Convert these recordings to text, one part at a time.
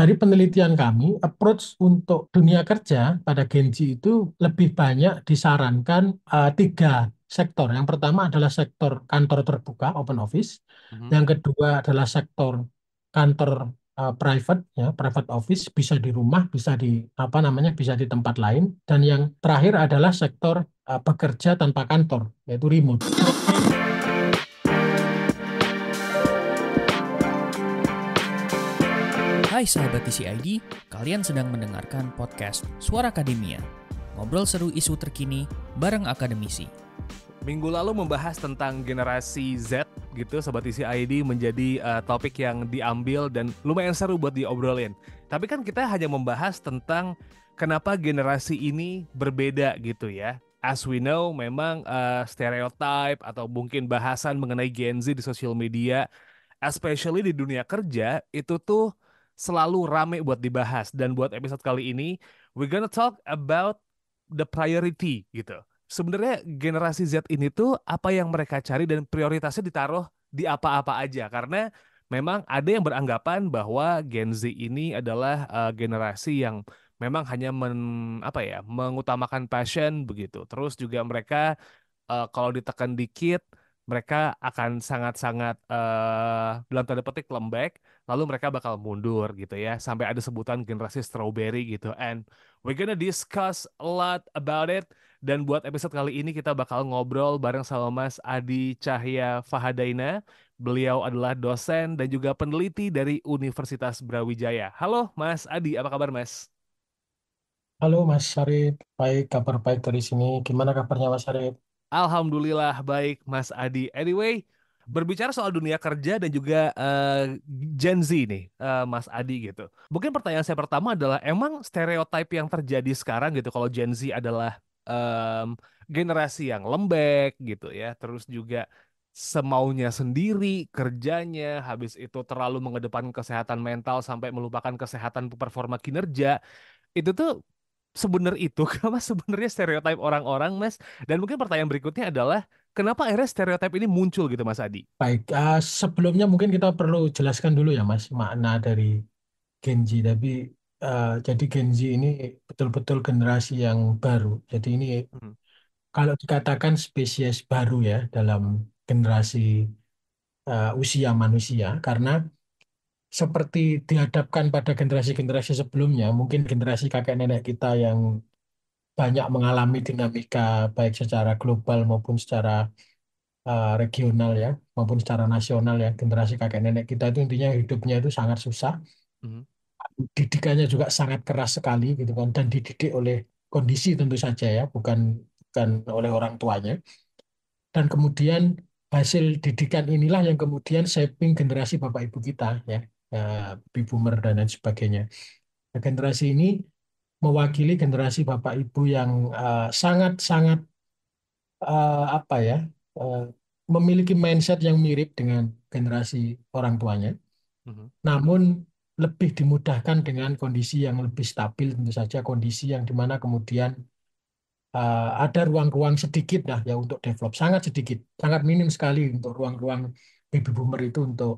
dari penelitian kami, approach untuk dunia kerja pada Genji itu lebih banyak disarankan uh, tiga sektor. Yang pertama adalah sektor kantor terbuka (open office), mm-hmm. yang kedua adalah sektor kantor uh, private ya private office bisa di rumah bisa di apa namanya bisa di tempat lain dan yang terakhir adalah sektor uh, eh, bekerja tanpa kantor yaitu remote. Hai sahabat TCID, kalian sedang mendengarkan podcast Suara Akademia. Ngobrol seru isu terkini bareng akademisi. Minggu lalu membahas tentang generasi Z gitu sahabat TCID menjadi uh, topik yang diambil dan lumayan seru buat diobrolin. Tapi kan kita hanya membahas tentang kenapa generasi ini berbeda gitu ya. As we know, memang uh, stereotype atau mungkin bahasan mengenai Gen Z di sosial media, especially di dunia kerja, itu tuh selalu rame buat dibahas dan buat episode kali ini we gonna talk about the priority gitu. Sebenarnya generasi Z ini tuh apa yang mereka cari dan prioritasnya ditaruh di apa-apa aja karena memang ada yang beranggapan bahwa Gen Z ini adalah uh, generasi yang memang hanya men apa ya mengutamakan passion begitu. Terus juga mereka uh, kalau ditekan dikit mereka akan sangat-sangat uh, dalam tanda petik lembek lalu mereka bakal mundur gitu ya sampai ada sebutan generasi strawberry gitu and we're gonna discuss a lot about it dan buat episode kali ini kita bakal ngobrol bareng sama Mas Adi Cahya Fahadaina beliau adalah dosen dan juga peneliti dari Universitas Brawijaya halo Mas Adi apa kabar Mas Halo Mas Syarif, baik kabar baik dari sini. Gimana kabarnya Mas Syarif? Alhamdulillah baik Mas Adi. Anyway, Berbicara soal dunia kerja dan juga uh, Gen Z nih, uh, Mas Adi gitu. Mungkin pertanyaan saya pertama adalah emang stereotip yang terjadi sekarang gitu kalau Gen Z adalah um, generasi yang lembek gitu ya, terus juga semaunya sendiri kerjanya habis itu terlalu mengedepankan kesehatan mental sampai melupakan kesehatan performa kinerja itu tuh sebenar itu mas sebenarnya stereotip orang-orang mas dan mungkin pertanyaan berikutnya adalah Kenapa akhirnya stereotip ini muncul gitu Mas Adi? Baik, uh, sebelumnya mungkin kita perlu jelaskan dulu ya Mas makna dari Genji. Tapi uh, jadi Gen Z ini betul-betul generasi yang baru. Jadi ini hmm. kalau dikatakan spesies baru ya dalam generasi uh, usia manusia karena seperti dihadapkan pada generasi-generasi sebelumnya, mungkin generasi kakek nenek kita yang banyak mengalami dinamika baik secara global maupun secara uh, regional ya maupun secara nasional ya generasi kakek nenek kita itu intinya hidupnya itu sangat susah hmm. didikannya juga sangat keras sekali gitu kan dan dididik oleh kondisi tentu saja ya bukan bukan oleh orang tuanya dan kemudian hasil didikan inilah yang kemudian shaping generasi bapak ibu kita ya uh, dan lain sebagainya nah, generasi ini mewakili generasi bapak ibu yang eh, sangat-sangat uh, uh, apa ya uh, memiliki mindset yang mirip dengan generasi orang tuanya, mm-hmm. namun lebih dimudahkan dengan kondisi yang lebih stabil tentu saja kondisi yang dimana kemudian uh, ada ruang-ruang sedikit dah ya untuk develop sangat sedikit sangat minim sekali untuk ruang-ruang baby boomer itu untuk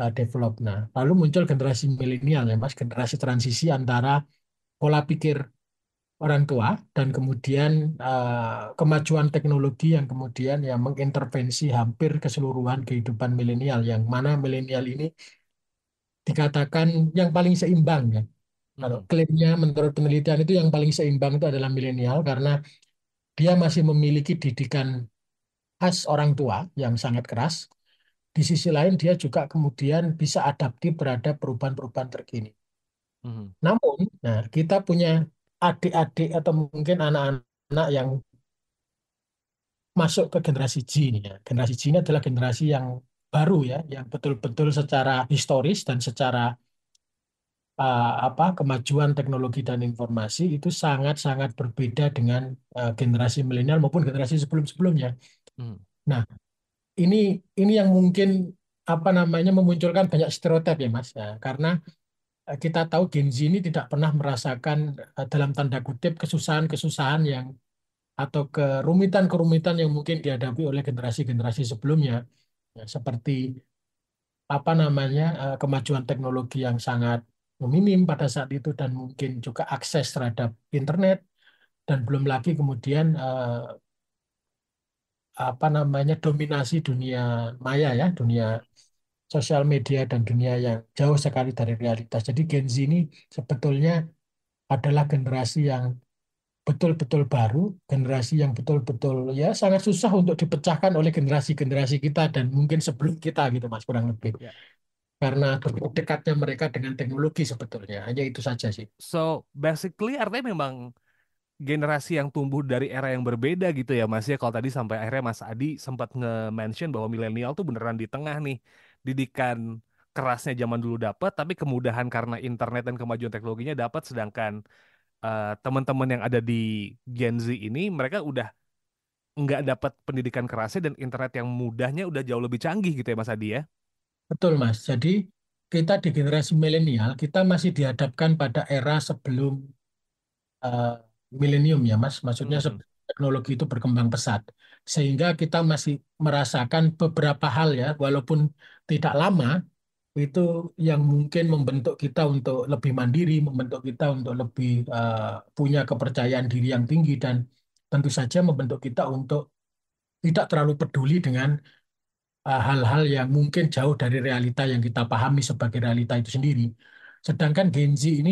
uh, develop nah lalu muncul generasi milenial ya mas generasi transisi antara pola pikir orang tua dan kemudian uh, kemajuan teknologi yang kemudian yang mengintervensi hampir keseluruhan kehidupan milenial yang mana milenial ini dikatakan yang paling seimbang ya. Kalau hmm. klaimnya menurut penelitian itu yang paling seimbang itu adalah milenial karena dia masih memiliki didikan khas orang tua yang sangat keras. Di sisi lain dia juga kemudian bisa adaptif terhadap perubahan-perubahan terkini. Mm-hmm. Namun, nah kita punya adik-adik atau mungkin anak-anak yang masuk ke generasi Z ini ya. Generasi Z ini adalah generasi yang baru ya, yang betul-betul secara historis dan secara uh, apa kemajuan teknologi dan informasi itu sangat-sangat berbeda dengan uh, generasi milenial maupun generasi sebelum-sebelumnya. Hmm. Nah, ini ini yang mungkin apa namanya memunculkan banyak stereotip ya Mas ya, karena Eh, kita tahu Gen Z ini tidak pernah merasakan eh, dalam tanda kutip kesusahan-kesusahan yang atau kerumitan-kerumitan yang mungkin dihadapi oleh generasi-generasi sebelumnya ya, seperti apa namanya eh, kemajuan teknologi yang sangat minim pada saat itu dan mungkin juga akses terhadap internet dan belum lagi kemudian apa namanya dominasi dunia maya ya dunia sosial media dan dunia yang jauh sekali dari realitas. Jadi Gen Z ini sebetulnya adalah generasi yang betul-betul baru, generasi yang betul-betul ya sangat susah untuk dipecahkan oleh generasi-generasi kita dan mungkin sebelum kita gitu Mas kurang lebih. Yeah. Karena dekatnya mereka dengan teknologi sebetulnya. Hanya itu saja sih. So basically artinya memang generasi yang tumbuh dari era yang berbeda gitu ya Mas ya kalau tadi sampai akhirnya Mas Adi sempat nge-mention bahwa milenial tuh beneran di tengah nih didikan kerasnya zaman dulu dapat tapi kemudahan karena internet dan kemajuan teknologinya dapat sedangkan uh, teman-teman yang ada di Gen Z ini mereka udah nggak dapat pendidikan kerasnya dan internet yang mudahnya udah jauh lebih canggih gitu ya Mas Adi ya. Betul Mas. Jadi kita di generasi milenial kita masih dihadapkan pada era sebelum uh, milenium ya Mas. Maksudnya hmm. teknologi itu berkembang pesat sehingga kita masih merasakan beberapa hal ya walaupun tidak lama itu yang mungkin membentuk kita untuk lebih mandiri, membentuk kita untuk lebih uh, punya kepercayaan diri yang tinggi dan tentu saja membentuk kita untuk tidak terlalu peduli dengan eh, hal-hal uh, hal -hal yang mungkin jauh dari realita yang kita pahami sebagai realita itu sendiri. Sedangkan Gen Z ini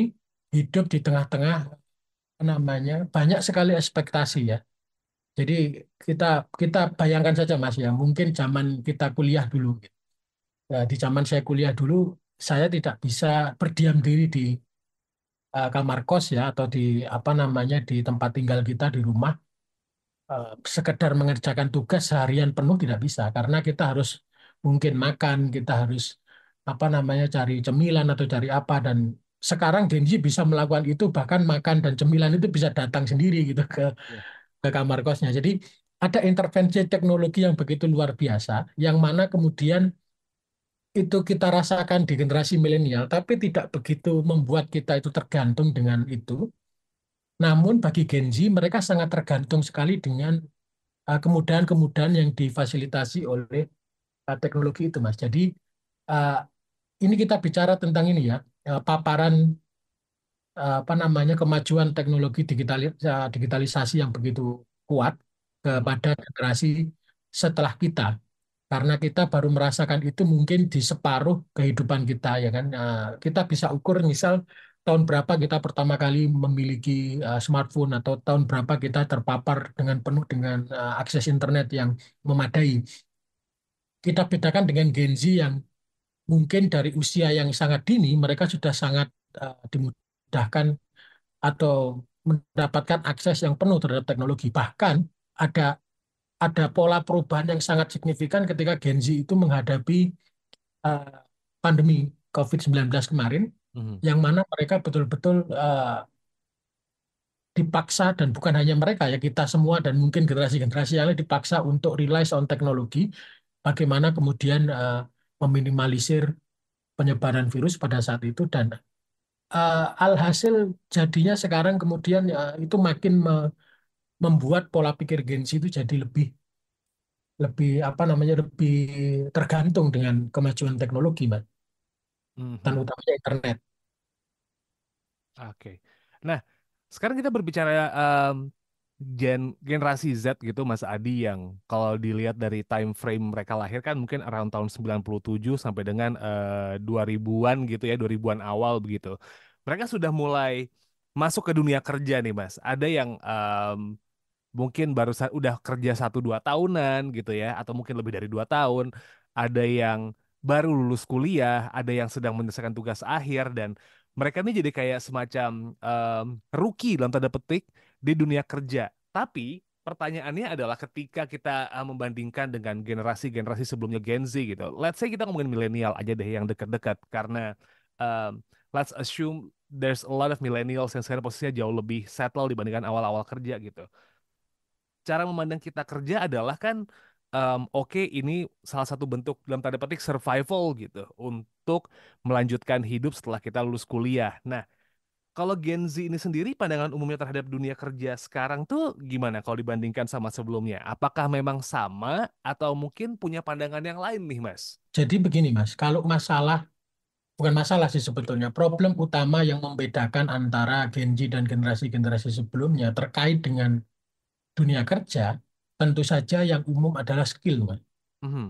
hidup di tengah-tengah namanya banyak sekali ekspektasi ya jadi kita kita bayangkan saja Mas ya, mungkin zaman kita kuliah dulu. Ya, di zaman saya kuliah dulu, saya tidak bisa berdiam diri di uh, kamar kos ya atau di apa namanya di tempat tinggal kita di rumah uh, sekedar mengerjakan tugas seharian penuh tidak bisa karena kita harus mungkin makan, kita harus apa namanya cari cemilan atau cari apa dan sekarang Denji bisa melakukan itu bahkan makan dan cemilan itu bisa datang sendiri gitu ke ya ke kamar kosnya. Jadi ada intervensi teknologi yang begitu luar biasa, yang mana kemudian itu kita rasakan di generasi milenial, tapi tidak begitu membuat kita itu tergantung dengan itu. Namun bagi Gen Z, mereka sangat tergantung sekali dengan eh, kemudahan-kemudahan yang difasilitasi oleh eh, teknologi itu, Mas. Jadi eh, ini kita bicara tentang ini ya, paparan Eh, apa namanya kemajuan teknologi digital eh, digitalisasi yang begitu kuat kepada hmm. generasi setelah kita karena kita baru merasakan itu mungkin di separuh kehidupan kita ya kan nah, kita bisa ukur misal tahun berapa kita pertama kali memiliki eh, smartphone atau tahun berapa kita terpapar dengan penuh dengan akses internet yang memadai kita bedakan dengan Gen Z yang mungkin dari usia yang sangat dini mereka sudah sangat dimudahkan memudahkan atau mendapatkan akses yang penuh terhadap teknologi. Bahkan ada ada pola perubahan yang sangat signifikan ketika Gen Z itu menghadapi uh, pandemi COVID-19 kemarin, mm-hmm. yang mana mereka betul-betul uh, dipaksa dan bukan hanya mereka ya kita semua dan mungkin generasi-generasi yang lain dipaksa untuk relies on teknologi bagaimana kemudian uh, meminimalisir penyebaran virus pada saat itu dan uh, alhasil jadinya sekarang kemudian uh, itu makin me membuat pola pikir Gen itu jadi lebih lebih apa namanya lebih tergantung dengan kemajuan teknologi, Mbak. Mm-hmm. utamanya internet. Oke. Okay. Nah, sekarang kita berbicara um, gen generasi Z gitu Mas Adi yang kalau dilihat dari time frame mereka lahir kan mungkin around tahun 97 sampai dengan uh, eh, 2000-an gitu ya, 2000-an awal begitu. Mereka sudah mulai masuk ke dunia kerja nih Mas. Ada yang um, mungkin baru udah kerja 1 2 tahunan gitu ya atau mungkin lebih dari 2 tahun, ada yang baru lulus kuliah, ada yang sedang menyelesaikan tugas akhir dan mereka ini jadi kayak semacam um, rookie dalam tanda petik di dunia kerja. Tapi pertanyaannya adalah ketika kita eh, membandingkan dengan generasi-generasi sebelumnya Gen Z gitu. Let's say kita ngomongin milenial aja deh yang dekat-dekat karena um, let's assume there's a lot of millennials yang sekarang posisinya jauh lebih settle dibandingkan awal-awal kerja gitu. Cara memandang kita kerja adalah kan um, oke okay, ini salah satu bentuk dalam tanda petik survival gitu untuk melanjutkan hidup setelah kita lulus kuliah. Nah, kalau Gen Z ini sendiri pandangan umumnya terhadap dunia kerja sekarang tuh gimana kalau dibandingkan sama sebelumnya? Apakah memang sama atau mungkin punya pandangan yang lain nih, Mas? Jadi begini, Mas. Kalau masalah bukan masalah sih sebetulnya. Problem utama yang membedakan antara Gen Z dan generasi-generasi sebelumnya terkait dengan dunia kerja, tentu saja yang umum adalah skill, Mas. Mm -hmm.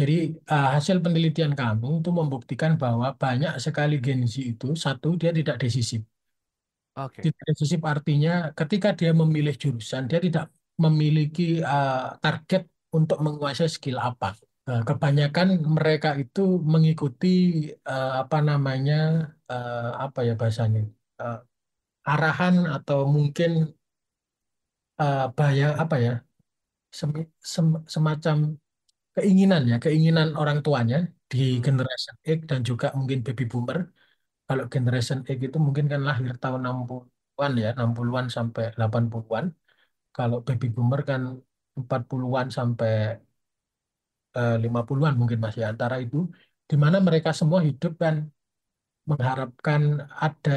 Jadi uh, hasil penelitian kamu itu membuktikan bahwa banyak sekali Gen Z itu satu dia tidak desisif. Oke. Tidak desisif artinya ketika dia memilih jurusan dia tidak memiliki uh, target untuk menguasai skill apa. Uh, kebanyakan mereka itu mengikuti uh, apa namanya uh, apa ya bahasanya uh, arahan atau mungkin uh, bahaya apa ya sem sem semacam keinginan ya, keinginan orang tuanya di hmm. generation X dan juga mungkin baby boomer. Kalau generation X itu mungkin kan lahir tahun 60-an ya, 60-an sampai 80-an. Kalau baby boomer kan 40-an sampai 50-an eh, mungkin masih ya, antara itu di mana mereka semua hidup kan mengharapkan ada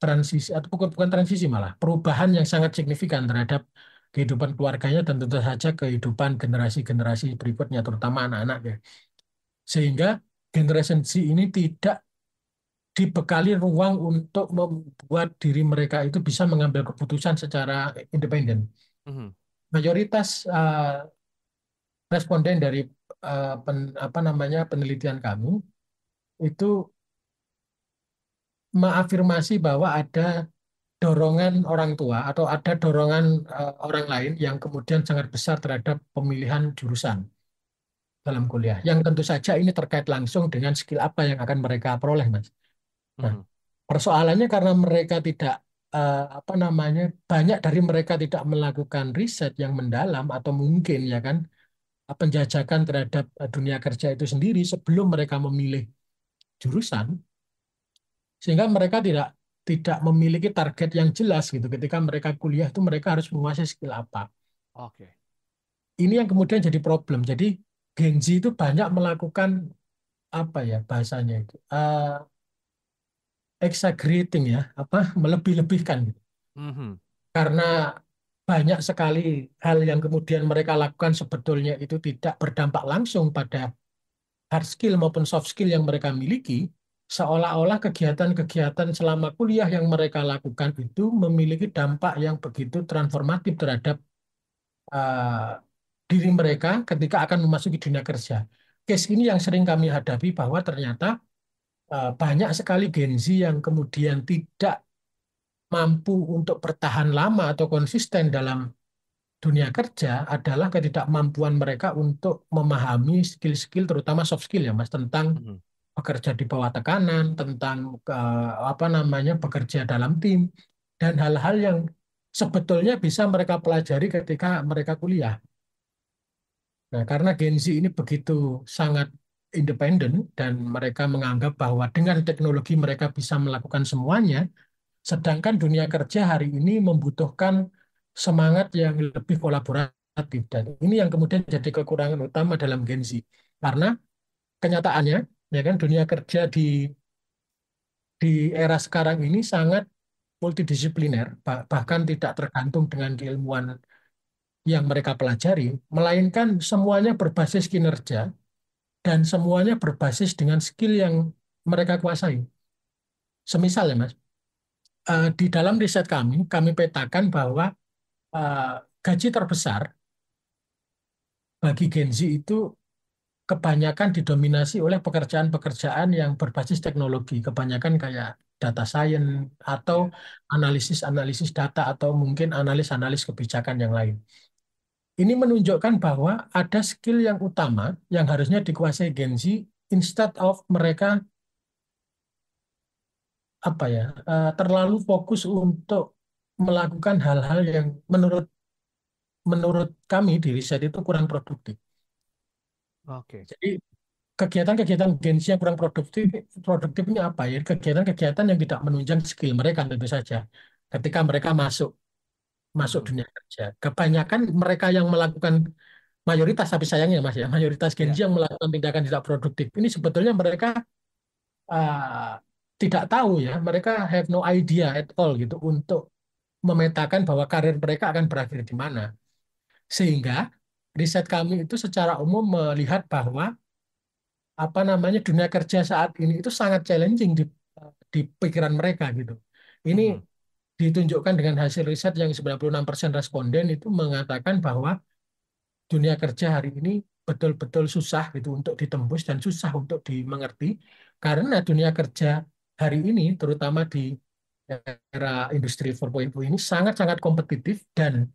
transisi atau bukan transisi malah perubahan yang sangat signifikan terhadap kehidupan keluarganya dan tentu saja kehidupan generasi-generasi berikutnya, terutama anak-anaknya. Sehingga generasi ini tidak dibekali ruang untuk membuat diri mereka itu bisa mengambil keputusan secara independen. mm Mayoritas uh, responden dari uh, pen, apa namanya penelitian kami itu mengafirmasi bahwa ada dorongan orang tua atau ada dorongan uh, orang lain yang kemudian sangat besar terhadap pemilihan jurusan dalam kuliah. Yang tentu saja ini terkait langsung dengan skill apa yang akan mereka peroleh, Mas. Nah, hmm. persoalannya karena mereka tidak uh, apa namanya banyak dari mereka tidak melakukan riset yang mendalam atau mungkin ya kan penjajakan terhadap eh, dunia kerja itu sendiri sebelum mereka memilih jurusan sehingga mereka tidak tidak memiliki target yang jelas gitu. Ketika mereka kuliah itu mereka harus menguasai skill apa. Oke. Ini yang kemudian jadi problem. Jadi Gen Z itu banyak melakukan apa ya bahasanya itu uh, exaggerating ya apa melebih-lebihkan gitu. Mm-hmm. Karena banyak sekali hal yang kemudian mereka lakukan sebetulnya itu tidak berdampak langsung pada hard skill maupun soft skill yang mereka miliki seolah-olah kegiatan-kegiatan selama kuliah yang mereka lakukan itu memiliki dampak yang begitu transformatif terhadap uh, diri mereka ketika akan memasuki dunia kerja. Case ini yang sering kami hadapi bahwa ternyata uh, banyak sekali genzi yang kemudian tidak mampu untuk bertahan lama atau konsisten dalam dunia kerja adalah ketidakmampuan mereka untuk memahami skill-skill terutama soft skill ya Mas tentang mm-hmm bekerja di bawah tekanan, tentang eh, apa namanya bekerja dalam tim dan hal-hal yang sebetulnya bisa mereka pelajari ketika mereka kuliah. Nah, karena Gen Z ini begitu sangat independen dan mereka menganggap bahwa dengan teknologi mereka bisa melakukan semuanya, sedangkan dunia kerja hari ini membutuhkan semangat yang lebih kolaboratif dan ini yang kemudian jadi kekurangan utama dalam Gen Z. Karena kenyataannya ya kan dunia kerja di di era sekarang ini sangat multidisipliner bahkan tidak tergantung dengan keilmuan yang mereka pelajari melainkan semuanya berbasis kinerja dan semuanya berbasis dengan skill yang mereka kuasai. Semisal ya mas, eh, di dalam riset kami kami petakan bahwa eh, gaji terbesar bagi Gen Z itu kebanyakan didominasi oleh pekerjaan-pekerjaan yang berbasis teknologi, kebanyakan kayak data science atau ya. analisis-analisis data atau mungkin analis-analis kebijakan yang lain. Ini menunjukkan bahwa ada skill yang utama yang harusnya dikuasai Gen Z instead of mereka apa ya eh, terlalu fokus untuk melakukan hal-hal yang menurut menurut kami di riset itu kurang produktif. Oke. Jadi kegiatan-kegiatan Gen yang kurang produktif produktif ini apa ya? Kegiatan-kegiatan yang tidak menunjang skill mereka tentu saja. Ketika mereka masuk masuk hmm. dunia kerja, kebanyakan mereka yang melakukan mayoritas tapi sayangnya Mas ya, mayoritas Gen Z ya. yang melakukan tindakan tidak produktif ini sebetulnya mereka uh, tidak tahu ya, mereka have no idea at all gitu untuk memetakan bahwa karir mereka akan berakhir di mana. Sehingga riset kami itu secara umum melihat bahwa apa namanya dunia kerja saat ini itu sangat challenging di di pikiran mereka gitu. Ini hmm. ditunjukkan dengan hasil riset yang 96% responden itu mengatakan bahwa dunia kerja hari ini betul-betul susah gitu untuk ditembus dan susah untuk dimengerti karena dunia kerja hari ini terutama di era industri 4.0 ini sangat-sangat kompetitif dan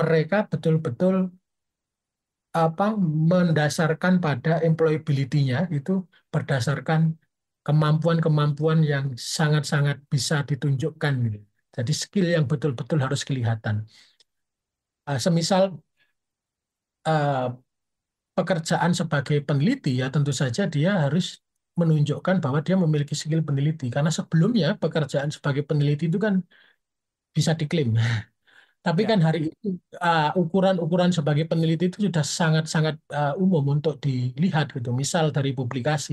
mereka betul-betul apa mendasarkan pada employability-nya itu berdasarkan kemampuan-kemampuan yang sangat-sangat bisa ditunjukkan. Jadi skill yang betul-betul harus kelihatan. Ah, semisal ah, pekerjaan sebagai peneliti ya tentu saja dia harus menunjukkan bahwa dia memiliki skill peneliti karena sebelumnya pekerjaan sebagai peneliti itu kan bisa diklaim tapi ya. kan hari itu ukuran-ukuran uh, sebagai peneliti itu sudah sangat-sangat uh, umum untuk dilihat gitu. Misal dari publikasi.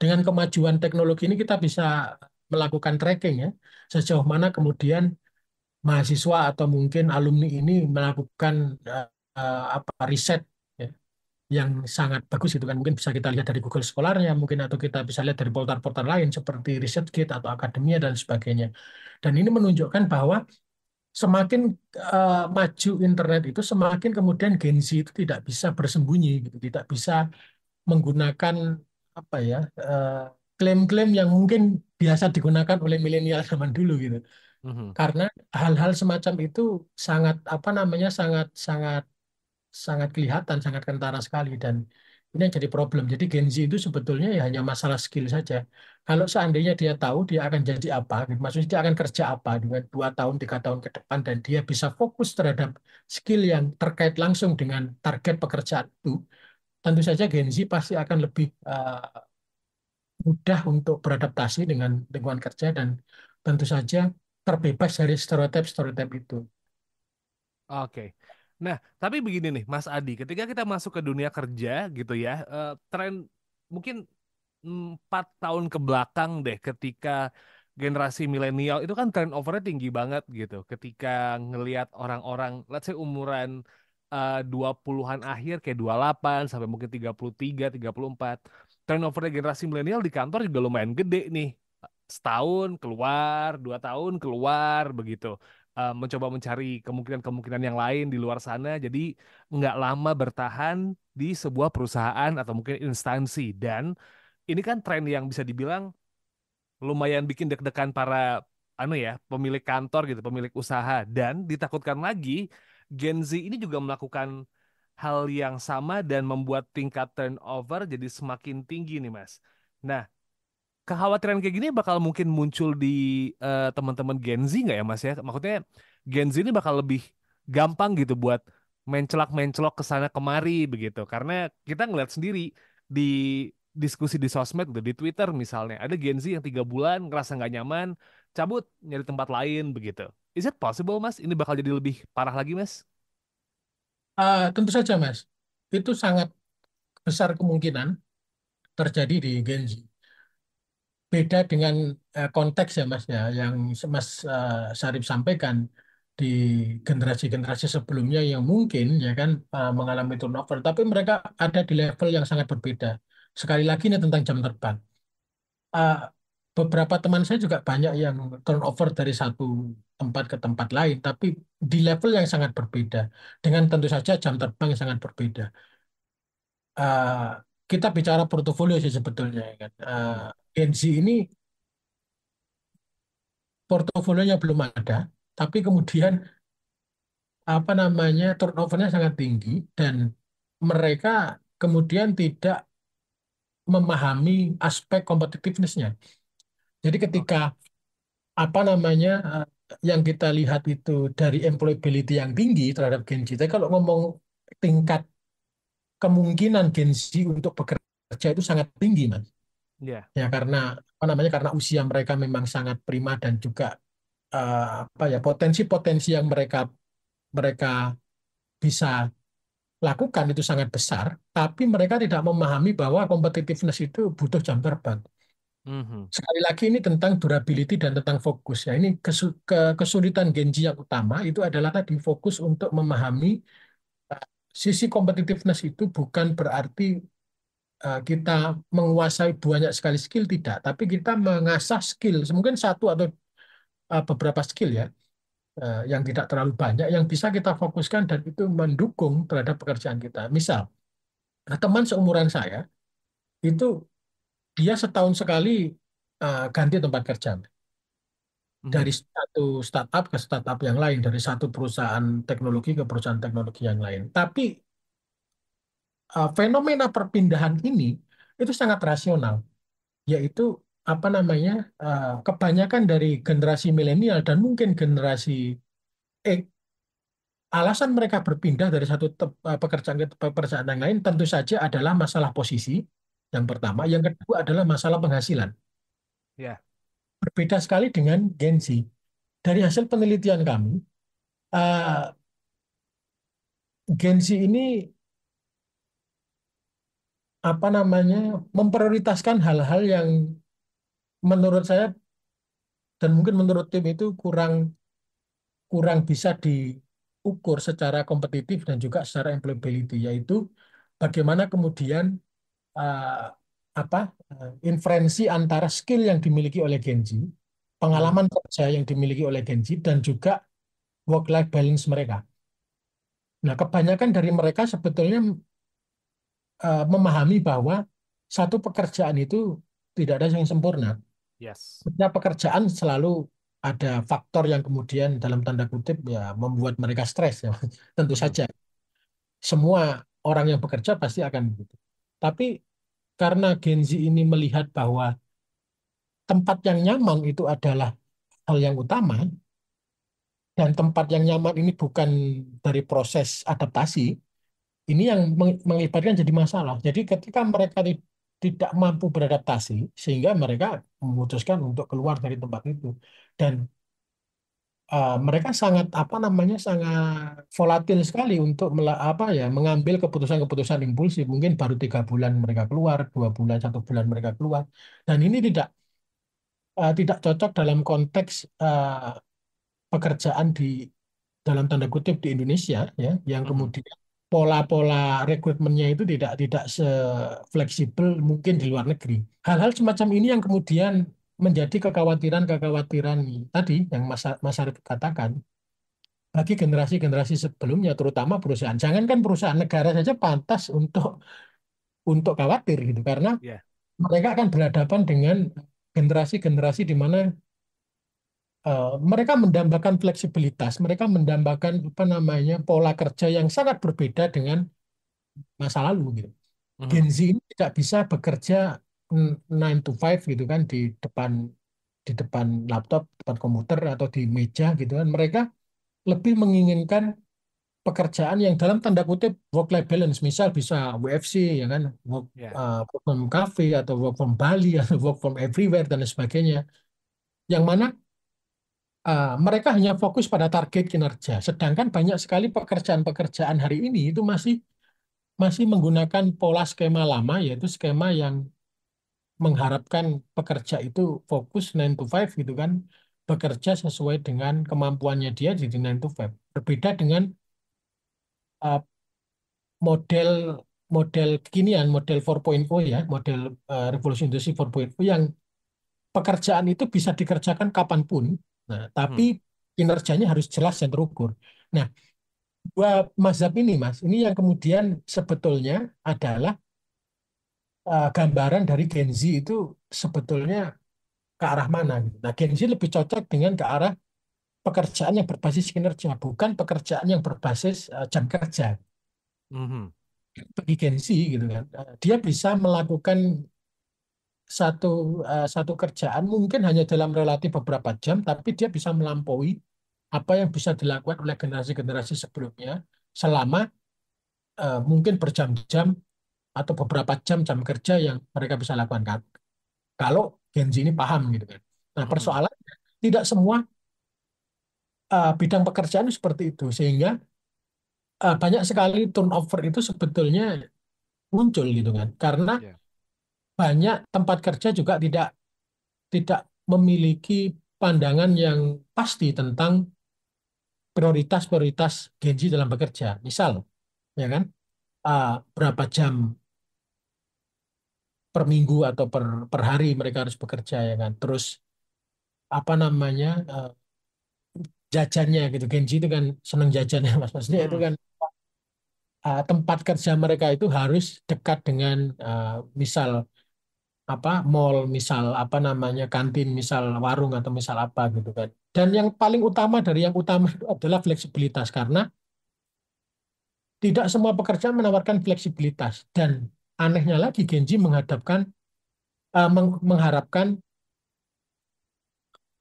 Dengan kemajuan teknologi ini kita bisa melakukan tracking ya. Sejauh mana kemudian mahasiswa atau mungkin alumni ini melakukan uh, uh apa riset ya, yang sangat bagus itu kan mungkin bisa kita lihat dari Google Scholarnya mungkin atau kita bisa lihat dari portal-portal lain seperti ResearchGate atau Akademia dan sebagainya. Dan ini menunjukkan bahwa semakin uh, maju internet itu semakin kemudian Gen Z itu tidak bisa bersembunyi gitu, tidak bisa menggunakan apa ya uh, klaim-klaim yang mungkin biasa digunakan oleh milenial zaman dulu gitu. Mm-hmm. Karena hal-hal semacam itu sangat apa namanya sangat sangat sangat kelihatan, sangat kentara sekali dan ini yang jadi problem. Jadi Gen Z itu sebetulnya ya hanya masalah skill saja. Kalau seandainya dia tahu dia akan jadi apa, maksudnya dia akan kerja apa dengan dua tahun, tiga tahun ke depan, dan dia bisa fokus terhadap skill yang terkait langsung dengan target pekerjaan itu, tentu saja Gen Z pasti akan lebih uh, mudah untuk beradaptasi dengan lingkungan kerja dan tentu saja terbebas dari stereotip-stereotip itu. Oke. Okay. Nah, tapi begini nih, Mas Adi, ketika kita masuk ke dunia kerja gitu ya, uh, tren mungkin empat tahun ke belakang deh, ketika generasi milenial itu kan tren overnya tinggi banget gitu. Ketika ngelihat orang-orang, let's say umuran uh, puluhan akhir kayak 28 sampai mungkin 33, 34. overnya generasi milenial di kantor juga lumayan gede nih. Setahun keluar, dua tahun keluar begitu uh, mencoba mencari kemungkinan-kemungkinan yang lain di luar sana. Jadi nggak lama bertahan di sebuah perusahaan atau mungkin instansi. Dan ini kan tren yang bisa dibilang lumayan bikin deg-degan para anu ya pemilik kantor gitu, pemilik usaha. Dan ditakutkan lagi Gen Z ini juga melakukan hal yang sama dan membuat tingkat turnover jadi semakin tinggi nih mas. Nah kekhawatiran kayak gini bakal mungkin muncul di uh, teman-teman Gen Z nggak ya Mas ya? Maksudnya Gen Z ini bakal lebih gampang gitu buat mencelak-mencelok ke sana kemari begitu. Karena kita ngeliat sendiri di diskusi di sosmed udah gitu, di Twitter misalnya, ada Gen Z yang tiga bulan ngerasa nggak nyaman, cabut nyari tempat lain begitu. Is it possible Mas? Ini bakal jadi lebih parah lagi Mas? Uh, tentu saja Mas. Itu sangat besar kemungkinan terjadi di Gen Z beda dengan eh, konteks ya Mas ya yang Mas eh, Sarif sampaikan di generasi-generasi sebelumnya yang mungkin ya kan eh, mengalami turnover tapi mereka ada di level yang sangat berbeda. Sekali lagi ini tentang jam terbang. Beberapa teman saya juga banyak yang turnover dari satu tempat ke tempat lain tapi di level yang sangat berbeda dengan tentu saja jam terbang yang sangat berbeda. kita bicara portofolio sih sebetulnya ya kan. Gen ini portofolionya belum ada, tapi kemudian apa namanya turnovernya sangat tinggi dan mereka kemudian tidak memahami aspek kompetitifnya. Jadi ketika apa namanya eh, yang kita lihat itu dari employability yang tinggi terhadap Gen Z. Tapi kalau ngomong tingkat kemungkinan Gen Z untuk bekerja itu sangat tinggi, Mas. Yeah. Ya karena apa namanya karena usia mereka memang sangat prima dan juga uh, apa ya potensi-potensi yang mereka mereka bisa lakukan itu sangat besar, tapi mereka tidak memahami bahwa competitiveness itu butuh jam terbang. Mm -hmm. Sekali lagi ini tentang durability dan tentang fokus ya. Ini kesu kesulitan Genji yang utama itu adalah tadi fokus untuk memahami eh, sisi competitiveness itu bukan berarti Eh, kita menguasai banyak sekali skill tidak, tapi kita mengasah skill, mungkin satu atau eh, beberapa skill ya, eh, yang tidak terlalu banyak, yang bisa kita fokuskan dan itu mendukung terhadap pekerjaan kita. Misal, teman seumuran saya itu dia setahun sekali ganti tempat kerja hmm. dari satu startup ke startup yang lain, dari satu perusahaan teknologi ke perusahaan teknologi yang lain. Tapi Eh, fenomena perpindahan ini itu sangat rasional, yaitu apa namanya uh, kebanyakan dari generasi milenial dan mungkin generasi X alasan mereka berpindah dari satu eh, pekerjaan ke pekerjaan yang lain tentu saja adalah masalah posisi yang pertama, yang kedua adalah masalah penghasilan. Ya. Berbeda sekali dengan Gen Z. Dari hasil penelitian kami, uh, Gen Z ini apa namanya memprioritaskan hal-hal yang menurut saya dan mungkin menurut tim itu kurang kurang bisa diukur secara kompetitif dan juga secara employability yaitu bagaimana kemudian uh, apa uh, inferensi antara skill yang dimiliki oleh Genji, pengalaman hmm. kerja yang dimiliki oleh Genji dan juga work life balance mereka. Nah, kebanyakan dari mereka sebetulnya Eh, memahami bahwa satu pekerjaan itu tidak ada yang sempurna. Yes. Setiap pekerjaan selalu ada faktor yang kemudian dalam tanda kutip ya membuat mereka stres ya. Tentu saja. Semua orang yang bekerja pasti akan begitu. Tapi karena Gen Z ini melihat bahwa tempat yang nyaman itu adalah hal yang utama dan tempat yang nyaman ini bukan dari proses adaptasi ini yang mengibatkan jadi masalah. Jadi ketika mereka tidak mampu beradaptasi, sehingga mereka memutuskan untuk keluar dari tempat itu. Dan uh, mereka sangat apa namanya sangat volatil sekali untuk apa ya mengambil keputusan-keputusan impulsif mungkin baru tiga bulan mereka keluar dua bulan satu bulan mereka keluar dan ini tidak uh, tidak cocok dalam konteks uh, pekerjaan di dalam tanda kutip di Indonesia ya yang kemudian pola-pola rekrutmennya itu tidak tidak se fleksibel mungkin di luar negeri. Hal-hal semacam ini yang kemudian menjadi kekhawatiran-kekhawatiran tadi yang Mas, Mas Arif katakan bagi generasi-generasi sebelumnya terutama perusahaan. Jangankan perusahaan negara saja pantas untuk untuk khawatir gitu karena yeah. mereka akan berhadapan dengan generasi-generasi di mana Uh, mereka mendambakan fleksibilitas, mereka mendambakan apa namanya pola kerja yang sangat berbeda dengan masa lalu gitu. Uh hmm. -huh. Gen Z ini tidak bisa bekerja 9 to 5 gitu kan di depan di depan laptop, depan komputer atau di meja gitu kan. Mereka lebih menginginkan pekerjaan yang dalam tanda kutip work life balance misal bisa WFC ya kan work, yeah. Ya. uh, work from cafe atau work from Bali atau work from everywhere dan sebagainya yang mana Eh, mereka hanya fokus pada target kinerja. Sedangkan banyak sekali pekerjaan-pekerjaan hari ini itu masih masih menggunakan pola skema lama, yaitu skema yang mengharapkan pekerja itu fokus 9 to 5 gitu kan, bekerja sesuai dengan kemampuannya dia di 9 to 5. Berbeda dengan uh, model model kekinian, model 4.0 ya, model eh, revolusi industri 4.0 yang pekerjaan itu bisa dikerjakan kapanpun Nah, hmm. tapi hmm. kinerjanya harus jelas dan terukur. Nah, dua mazhab ini, Mas, ini yang kemudian sebetulnya adalah uh, gambaran dari Gen Z itu sebetulnya ke arah mana. Gitu. Nah, Gen Z lebih cocok dengan ke arah pekerjaan yang berbasis kinerja, bukan pekerjaan yang berbasis uh, jam kerja. -hmm. Bagi Gen Z gitu kan, eh, dia bisa melakukan satu uh, satu kerjaan mungkin hanya dalam relatif beberapa jam tapi dia bisa melampaui apa yang bisa dilakukan oleh generasi-generasi sebelumnya selama uh, mungkin berjam-jam atau beberapa jam jam kerja yang mereka bisa lakukan kan kalau Gen Z ini paham gitu kan nah persoalan hmm. tidak semua uh, bidang pekerjaan itu seperti itu sehingga uh, banyak sekali turnover itu sebetulnya muncul gitu kan karena yeah banyak tempat kerja juga tidak tidak memiliki pandangan yang pasti tentang prioritas-prioritas Genji dalam bekerja. Misal, ya kan, uh, berapa jam per minggu atau per, per hari mereka harus bekerja, ya kan. Terus apa namanya uh, jajannya gitu. Genji itu kan seneng jajannya, mas. Maksudnya hmm. itu kan uh, tempat kerja mereka itu harus dekat dengan uh, misal apa mall misal apa namanya kantin misal warung atau misal apa gitu kan dan yang paling utama dari yang utama itu adalah fleksibilitas karena tidak semua pekerjaan menawarkan fleksibilitas dan anehnya lagi Genji menghadapkan uh, mengharapkan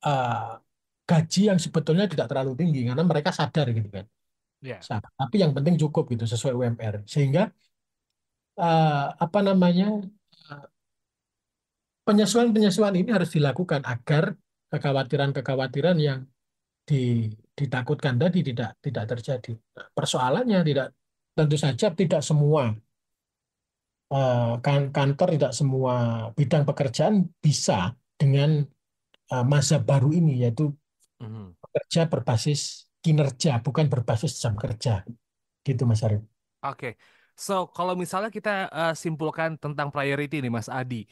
uh, gaji yang sebetulnya tidak terlalu tinggi karena mereka sadar gitu kan yeah. tapi yang penting cukup gitu sesuai UMR sehingga uh, apa namanya penyesuaian-penyesuaian ini harus dilakukan agar kekhawatiran-kekhawatiran yang ditakutkan tadi tidak tidak terjadi. persoalannya tidak tentu saja tidak semua eh, kan-, kantor tidak semua bidang pekerjaan bisa dengan eh, masa baru ini yaitu hmm. kerja berbasis kinerja bukan berbasis jam kerja gitu Mas Arif. Oke. Okay. So, kalau misalnya kita uh, simpulkan tentang priority ini, Mas Adi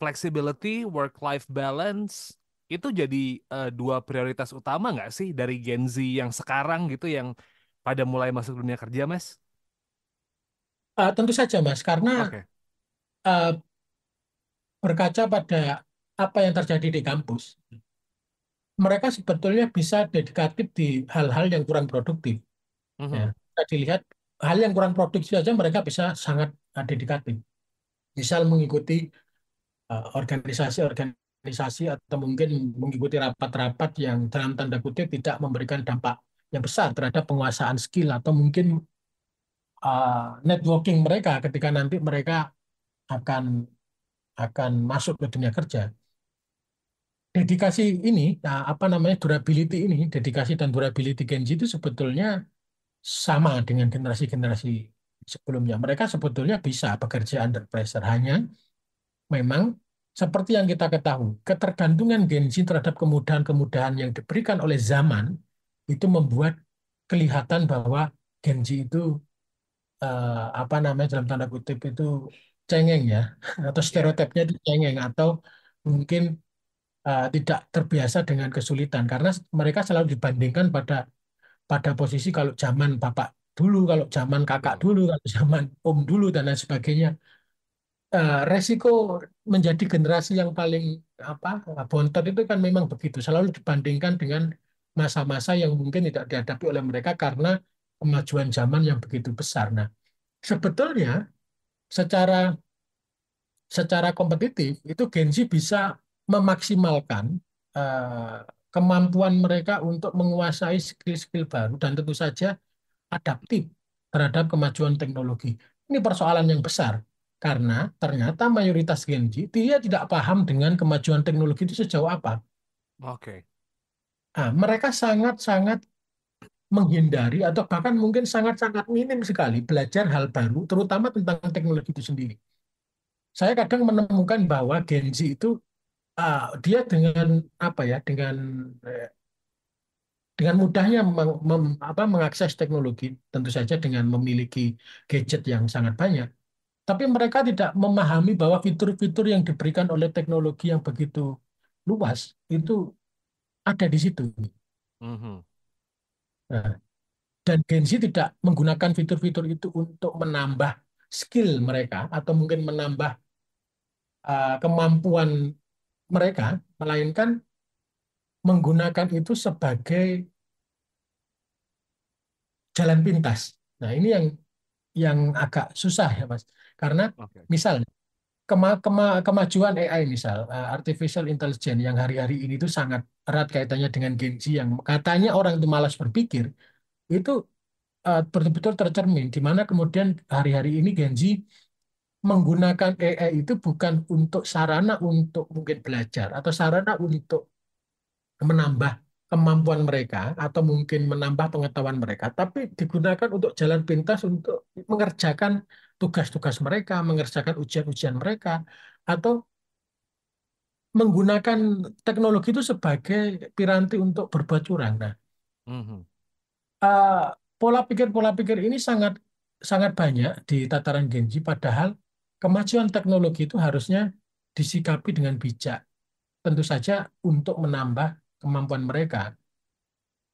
flexibility, work-life balance itu jadi uh, dua prioritas utama nggak sih dari Gen Z yang sekarang gitu yang pada mulai masuk dunia kerja, Mas? Uh, tentu saja, Mas, karena okay. uh, eh, berkaca pada apa yang terjadi di kampus, mereka sebetulnya bisa dedikatif di hal-hal yang kurang produktif. Uh mhm. -huh. ya, kita dilihat hal yang kurang produktif saja mereka bisa sangat dedikatif. Misal mengikuti Eh, organisasi-organisasi atau mungkin mengikuti rapat-rapat yang dalam tanda kutip tidak memberikan dampak yang besar terhadap penguasaan skill atau mungkin uh, networking mereka ketika nanti mereka akan akan masuk ke dunia kerja. Dedikasi ini, nah, apa namanya durability ini, dedikasi dan durability Genji itu sebetulnya sama dengan generasi-generasi sebelumnya. Mereka sebetulnya bisa bekerja under pressure, hanya memang seperti yang kita ketahui, ketergantungan gengsi terhadap kemudahan-kemudahan yang diberikan oleh zaman itu membuat kelihatan bahwa Genji itu eh, apa namanya dalam tanda kutip itu cengeng ya atau stereotipnya itu cengeng atau mungkin eh, tidak terbiasa dengan kesulitan karena mereka selalu dibandingkan pada pada posisi kalau zaman bapak dulu, kalau zaman kakak iya. dulu, kalau zaman om dulu dan lain sebagainya. Eh, resiko menjadi generasi yang paling apa bontot itu kan memang begitu selalu dibandingkan dengan masa-masa yang mungkin tidak dihadapi oleh mereka karena kemajuan zaman yang begitu besar. Nah, sebetulnya secara secara kompetitif itu Gen Z bisa memaksimalkan uh, kemampuan mereka untuk menguasai skill-skill baru dan tentu saja adaptif terhadap kemajuan teknologi. Ini persoalan yang besar karena ternyata mayoritas Gen Z dia tidak paham dengan kemajuan teknologi itu sejauh apa. Oke. Okay. Nah, mereka sangat-sangat menghindari atau bahkan mungkin sangat-sangat minim sekali belajar hal baru, terutama tentang teknologi itu sendiri. Saya kadang menemukan bahwa Gen Z itu uh, dia dengan apa ya, dengan eh, dengan mudahnya meng, mem, apa, mengakses teknologi, tentu saja dengan memiliki gadget yang sangat banyak. Tapi mereka tidak memahami bahwa fitur-fitur yang diberikan oleh teknologi yang begitu luas itu ada di situ. Mm-hmm. Nah, dan Gen Z tidak menggunakan fitur-fitur itu untuk menambah skill mereka atau mungkin menambah uh, kemampuan mereka, melainkan menggunakan itu sebagai jalan pintas. Nah, ini yang yang agak susah ya mas karena okay. misal kema kema kemajuan AI misal uh, artificial intelligence yang hari-hari ini itu sangat erat kaitannya dengan Gen Z yang katanya orang itu malas berpikir itu betul eh, betul-betul tercermin di mana kemudian hari-hari ini Gen Z menggunakan AI itu bukan untuk sarana untuk mungkin belajar atau sarana untuk menambah kemampuan mereka atau mungkin menambah pengetahuan mereka, tapi digunakan untuk jalan pintas untuk mengerjakan tugas-tugas mereka, mengerjakan ujian-ujian mereka, atau menggunakan teknologi itu sebagai piranti untuk berbuat curang. Nah, mhm. eh, pola pikir-pola pikir ini sangat sangat banyak di tataran Genji, padahal kemajuan teknologi itu harusnya disikapi dengan bijak. Tentu saja untuk menambah kemampuan mereka.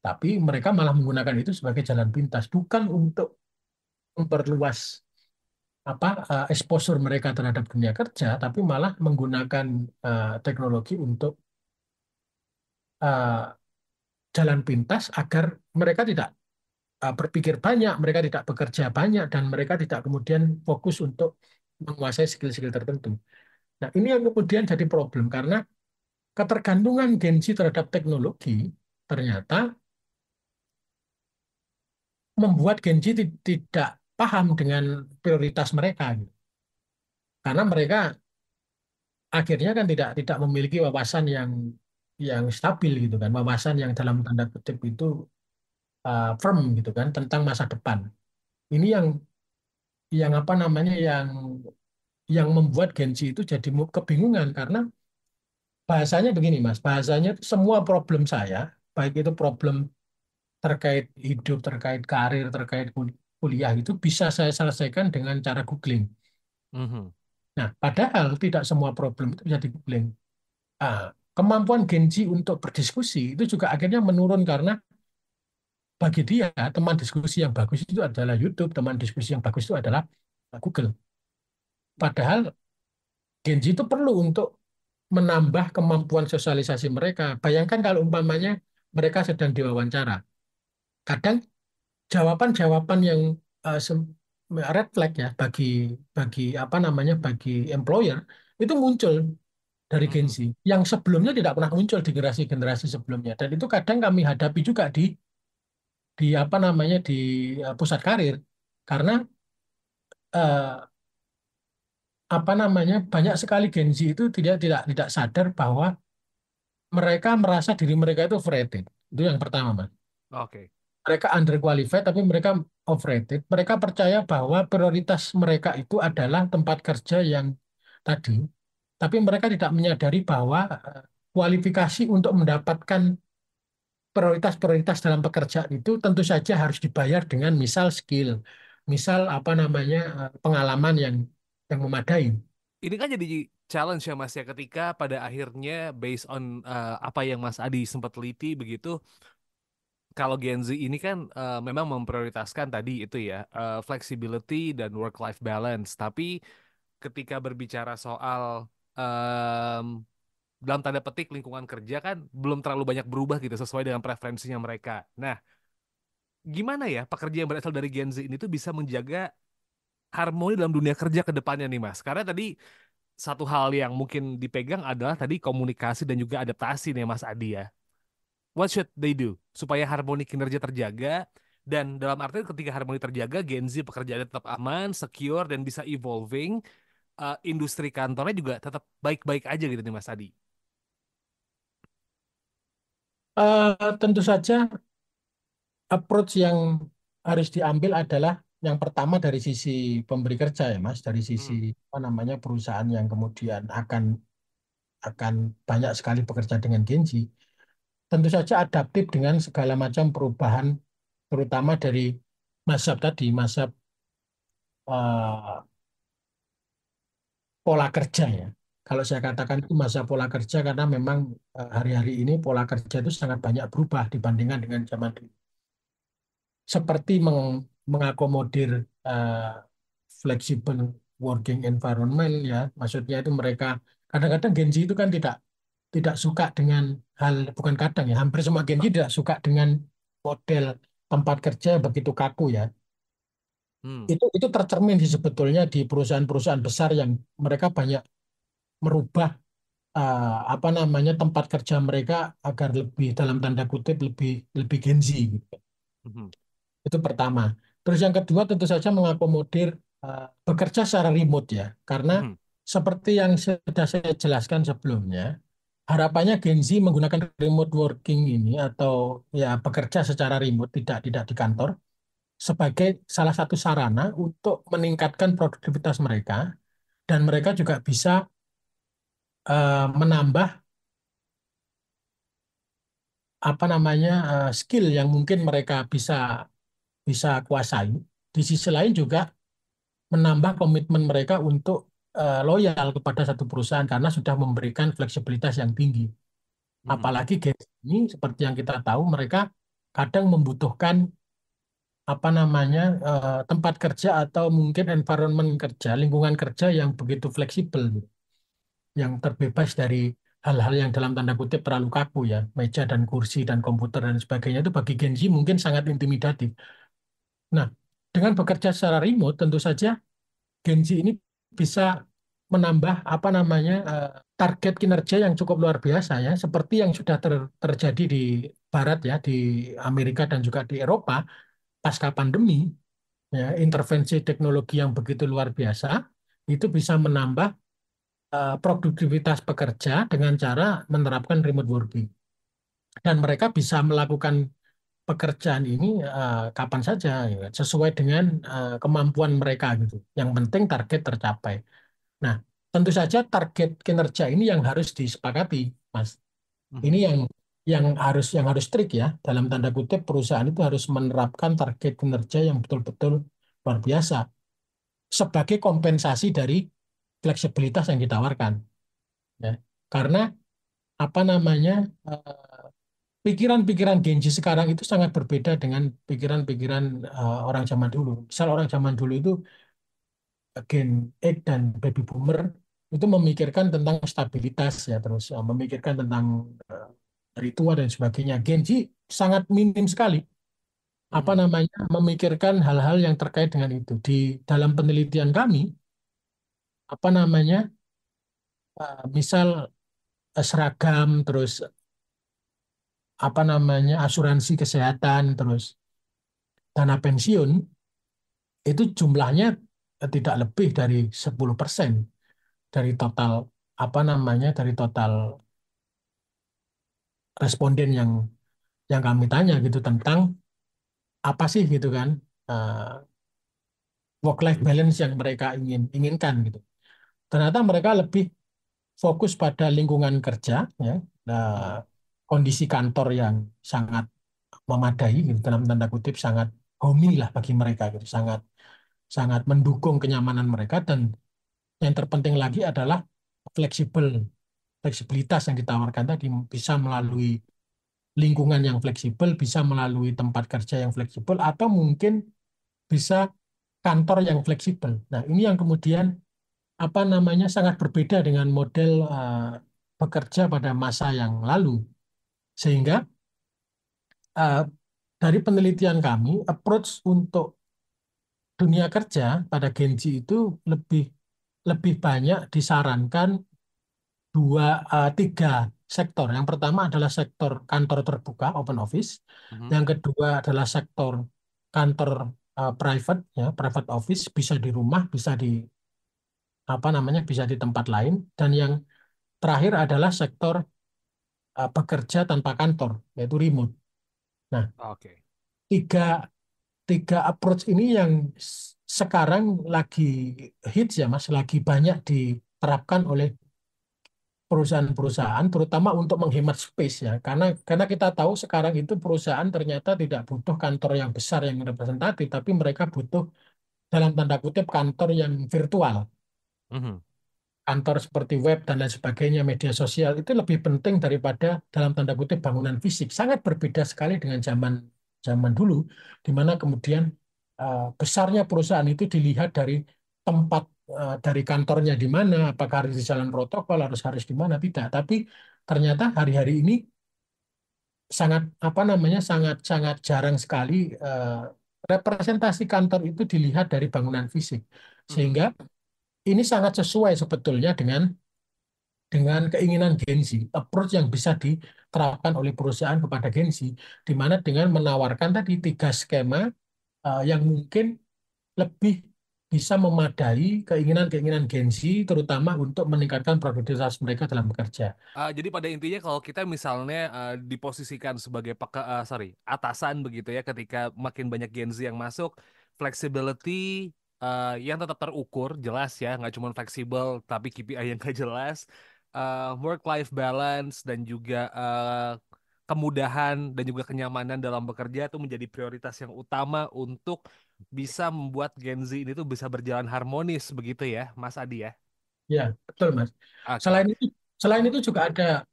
Tapi mereka malah menggunakan itu sebagai jalan pintas, bukan untuk memperluas apa eh, exposure mereka terhadap dunia kerja, tapi malah menggunakan uh, teknologi untuk uh, jalan pintas agar mereka tidak uh, berpikir banyak, mereka tidak bekerja banyak, dan mereka tidak kemudian fokus untuk menguasai skill-skill tertentu. Nah, ini yang kemudian jadi problem karena ketergantungan gengsi terhadap teknologi ternyata membuat gengsi tidak paham dengan prioritas mereka. Gitu. Karena mereka akhirnya kan tidak tidak memiliki wawasan yang yang stabil gitu kan, wawasan yang dalam tanda kutip itu uh, firm gitu kan tentang masa depan. Ini yang yang apa namanya yang yang membuat Genji itu jadi kebingungan karena bahasanya begini mas bahasanya itu semua problem saya baik itu problem terkait hidup terkait karir terkait kuliah itu bisa saya selesaikan dengan cara googling mm -hmm. nah padahal tidak semua problem itu bisa di googling ah, kemampuan Genji untuk berdiskusi itu juga akhirnya menurun karena bagi dia teman diskusi yang bagus itu adalah YouTube teman diskusi yang bagus itu adalah Google padahal Genji itu perlu untuk menambah kemampuan sosialisasi mereka. Bayangkan kalau umpamanya mereka sedang diwawancara. Kadang jawaban-jawaban yang uh, red flag ya bagi bagi apa namanya bagi employer itu muncul dari Gen Z hmm. yang sebelumnya tidak pernah muncul di generasi-generasi sebelumnya dan itu kadang kami hadapi juga di di apa namanya di eh, pusat karir karena uh, apa namanya banyak sekali Gen Z itu tidak tidak tidak sadar bahwa mereka merasa diri mereka itu overrated. Itu yang pertama, Mas. Oke. Okay. Mereka underqualified tapi mereka overrated. Mereka percaya bahwa prioritas mereka itu adalah tempat kerja yang tadi, tapi mereka tidak menyadari bahwa eh, kualifikasi untuk mendapatkan prioritas-prioritas dalam pekerjaan itu tentu saja harus dibayar dengan misal skill, misal apa namanya eh, pengalaman yang yang memadai. Ini kan jadi challenge ya Mas ya ketika pada akhirnya based on uh, apa yang Mas Adi sempat teliti begitu kalau Gen Z ini kan uh, memang memprioritaskan tadi itu ya uh, flexibility dan work life balance tapi ketika berbicara soal um, dalam tanda petik lingkungan kerja kan belum terlalu banyak berubah gitu sesuai dengan preferensinya mereka nah gimana ya pekerja yang berasal dari Gen Z ini tuh bisa menjaga harmoni dalam dunia kerja ke depannya nih Mas? Karena tadi satu hal yang mungkin dipegang adalah tadi komunikasi dan juga adaptasi nih Mas Adi ya. What should they do supaya harmoni kinerja terjaga dan dalam arti ketika harmoni terjaga Gen Z pekerjaannya tetap aman, secure dan bisa evolving, uh, industri kantornya juga tetap baik-baik aja gitu nih Mas Adi. Uh, tentu saja approach yang harus diambil adalah yang pertama dari sisi pemberi kerja ya Mas, dari sisi hmm. apa namanya perusahaan yang kemudian akan akan banyak sekali bekerja dengan Genji. Tentu saja adaptif dengan segala macam perubahan terutama dari masa tadi, masa uh, eh, pola kerja ya. Kalau saya katakan itu masa pola kerja karena memang eh, hari-hari ini pola kerja itu sangat banyak berubah dibandingkan dengan zaman dulu. Seperti mengakomodir uh, eh, flexible working environment ya maksudnya itu mereka kadang-kadang Genji itu kan tidak tidak suka dengan hal bukan kadang ya hampir semua Genji tidak suka dengan model tempat kerja begitu kaku ya hmm. itu itu tercermin sih sebetulnya di perusahaan-perusahaan besar yang mereka banyak merubah uh, apa namanya tempat kerja mereka agar lebih dalam tanda kutip lebih lebih Genji gitu. hmm. itu pertama Terus yang kedua tentu saja mengakomodir uh, bekerja secara remote ya, karena hmm. seperti yang sudah saya jelaskan sebelumnya, harapannya Gen Z menggunakan remote working ini atau ya bekerja secara remote tidak tidak di kantor sebagai salah satu sarana untuk meningkatkan produktivitas mereka dan mereka juga bisa uh, menambah apa namanya uh, skill yang mungkin mereka bisa bisa kuasai. Di sisi lain juga menambah komitmen mereka untuk eh, loyal kepada satu perusahaan karena sudah memberikan fleksibilitas yang tinggi. Hmm. Apalagi guys ini seperti yang kita tahu mereka kadang membutuhkan apa namanya eh, tempat kerja atau mungkin environment kerja, lingkungan kerja yang begitu fleksibel, yang terbebas dari hal-hal yang dalam tanda kutip terlalu kaku ya, meja dan kursi dan komputer dan sebagainya itu bagi Gen Z mungkin sangat intimidatif. Nah, dengan bekerja secara remote, tentu saja Genji ini bisa menambah apa namanya eh, target kinerja yang cukup luar biasa ya seperti yang sudah ter, terjadi di barat ya di Amerika dan juga di Eropa pasca pandemi ya intervensi teknologi yang begitu luar biasa itu bisa menambah uh, produktivitas pekerja dengan cara menerapkan remote working dan mereka bisa melakukan pekerjaan ini uh, kapan saja ya, kan? sesuai dengan uh, kemampuan mereka gitu. Yang penting target tercapai. Nah, tentu saja target kinerja ini yang harus disepakati, Mas. Hmm. Ini yang yang harus yang harus trik ya. Dalam tanda kutip perusahaan itu harus menerapkan target kinerja yang betul-betul luar biasa sebagai kompensasi dari fleksibilitas yang ditawarkan. Ya. Karena apa namanya eh, pikiran-pikiran Genji sekarang itu sangat berbeda dengan pikiran-pikiran uh, orang zaman dulu. Misal orang zaman dulu itu Gen X dan baby boomer itu memikirkan tentang stabilitas ya terus uh, memikirkan tentang uh, eh, ritual dan sebagainya. Genji sangat minim sekali apa hmm. namanya memikirkan hal-hal yang terkait dengan itu. Di dalam penelitian kami apa namanya misal seragam terus apa namanya asuransi kesehatan terus dana pensiun itu jumlahnya tidak lebih dari 10% dari total apa namanya dari total responden yang yang kami tanya gitu tentang apa sih gitu kan uh, eh, work life balance yang mereka ingin inginkan gitu ternyata mereka lebih fokus pada lingkungan kerja ya nah, kondisi kantor yang sangat memadai gitu dalam tanda kutip sangat homil lah bagi mereka gitu sangat sangat mendukung kenyamanan mereka dan yang terpenting lagi adalah fleksibel fleksibilitas yang ditawarkan tadi bisa melalui lingkungan yang fleksibel bisa melalui tempat kerja yang fleksibel atau mungkin bisa kantor yang fleksibel nah ini yang kemudian apa namanya sangat berbeda dengan model uh, bekerja pada masa yang lalu sehingga uh, dari penelitian kami, approach untuk dunia kerja pada Gen Z itu lebih lebih banyak disarankan dua uh, tiga sektor. Yang pertama adalah sektor kantor terbuka open office, mm-hmm. yang kedua adalah sektor kantor uh, private ya private office bisa di rumah, bisa di apa namanya bisa di tempat lain, dan yang terakhir adalah sektor uh, pekerja tanpa kantor, yaitu remote. Nah, okay. tiga tiga approach ini yang sekarang lagi hits ya mas, lagi banyak diterapkan oleh perusahaan-perusahaan, terutama untuk menghemat space ya, karena karena kita tahu sekarang itu perusahaan ternyata tidak butuh kantor yang besar yang representatif, tapi mereka butuh dalam tanda kutip kantor yang virtual. Mm -hmm kantor seperti web dan lain sebagainya, media sosial itu lebih penting daripada dalam tanda kutip bangunan fisik. Sangat berbeda sekali dengan zaman zaman dulu, di mana kemudian uh, besarnya perusahaan itu dilihat dari tempat uh, dari kantornya di mana, apakah harus di jalan protokol, harus harus di mana tidak. Tapi ternyata hari-hari ini sangat apa namanya sangat sangat jarang sekali uh, representasi kantor itu dilihat dari bangunan fisik, hmm. sehingga ini sangat sesuai sebetulnya dengan dengan keinginan Gen approach yang bisa diterapkan oleh perusahaan kepada Gen di mana dengan menawarkan tadi tiga skema eh, yang mungkin lebih bisa memadai keinginan-keinginan Gen terutama untuk meningkatkan produktivitas mereka dalam bekerja. Uh, jadi pada intinya kalau kita misalnya uh, diposisikan sebagai peka, uh, sorry atasan begitu ya, ketika makin banyak Gen yang masuk, flexibility uh, yang tetap terukur jelas ya nggak cuma fleksibel tapi KPI yang nggak jelas uh, eh, work life balance dan juga uh, kemudahan dan juga kenyamanan dalam bekerja itu menjadi prioritas yang utama untuk bisa membuat Gen Z ini tuh bisa berjalan harmonis begitu ya Mas Adi ya ya betul Mas okay. selain itu selain itu juga ada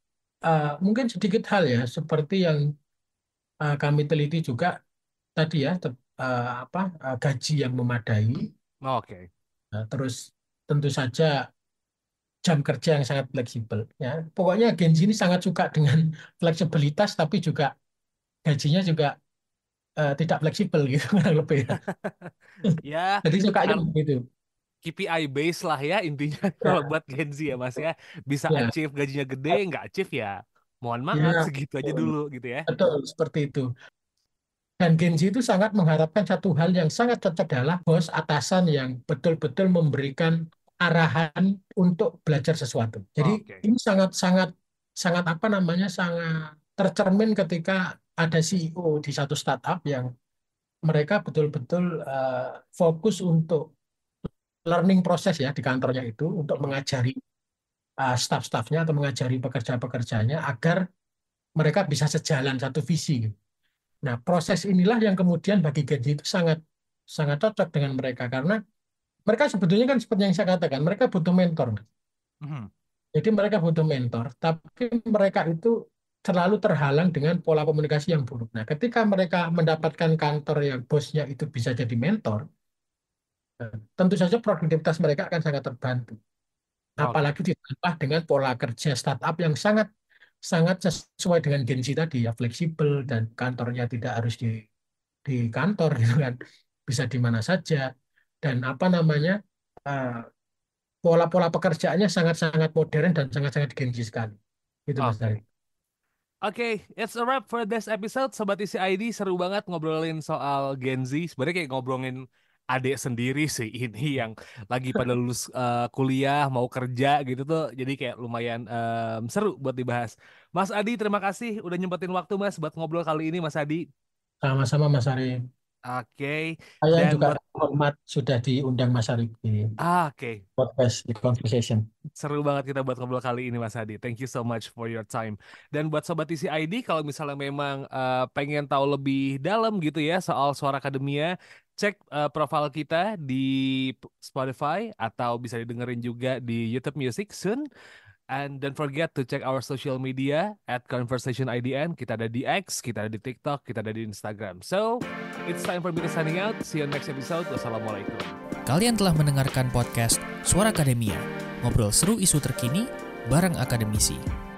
uh, mungkin sedikit hal ya seperti yang uh, kami teliti juga tadi ya uh, apa uh, gaji yang memadai Oh, Oke. Okay. Nah, terus tentu saja jam kerja yang sangat fleksibel. Ya, pokoknya Gen Z ini sangat suka dengan fleksibilitas, tapi juga gajinya juga uh, tidak fleksibel gitu kurang lebih. Ya. Jadi suka aja begitu. KPI base lah ya intinya ya. buat Gen Z ya Mas ya bisa ya. achieve gajinya gede nggak achieve ya mohon maaf ya. segitu aja dulu gitu ya. Betul seperti itu. Dan Genji itu sangat mengharapkan satu hal yang sangat cocok adalah bos atasan yang betul-betul memberikan arahan untuk belajar sesuatu. Jadi okay. ini sangat-sangat sangat apa namanya sangat tercermin ketika ada CEO di satu startup yang mereka betul-betul uh, fokus untuk learning proses ya di kantornya itu untuk mengajari uh, staff-staffnya atau mengajari pekerja-pekerjanya agar mereka bisa sejalan satu visi. Gitu. Nah, proses inilah yang kemudian bagi Gen Z itu sangat sangat cocok dengan mereka karena mereka sebetulnya kan seperti yang saya katakan, mereka butuh mentor. Hmm. Jadi mereka butuh mentor, tapi mereka itu terlalu terhalang dengan pola komunikasi yang buruk. Nah, ketika mereka mendapatkan kantor yang bosnya itu bisa jadi mentor, tentu saja produktivitas mereka akan sangat terbantu. Apalagi ditambah dengan pola kerja startup yang sangat sangat sesuai dengan gengsi tadi ya fleksibel dan kantornya tidak harus di di kantor gitu kan bisa di mana saja dan apa namanya eh, pola-pola pekerjaannya sangat-sangat modern dan sangat-sangat gengsi sekali gitu Mas Dari. Oke, okay, it's a wrap for this episode. Sobat isi ID seru banget ngobrolin soal Gen Z. Sebenarnya kayak ngobrolin adik sendiri sih ini yang lagi pada lulus uh, kuliah mau kerja gitu tuh jadi kayak lumayan um, seru buat dibahas. Mas Adi terima kasih udah nyempetin waktu Mas buat ngobrol kali ini Mas Adi. Sama-sama Mas Ari Oke. Okay. Saya Dan juga buat... hormat sudah diundang Mas Ari di ah, okay. podcast di conversation. Seru banget kita buat ngobrol kali ini Mas Adi. Thank you so much for your time. Dan buat sobat isi ID kalau misalnya memang uh, pengen tahu lebih dalam gitu ya soal suara akademia, cek uh, eh, profil kita di Spotify atau bisa didengerin juga di YouTube Music soon. And don't forget to check our social media at Conversation IDN. Kita ada di X, kita ada di TikTok, kita ada di Instagram. So, it's time for me to signing out. See you next episode. Wassalamualaikum. Kalian telah mendengarkan podcast Suara Akademia. Ngobrol seru isu terkini bareng akademisi.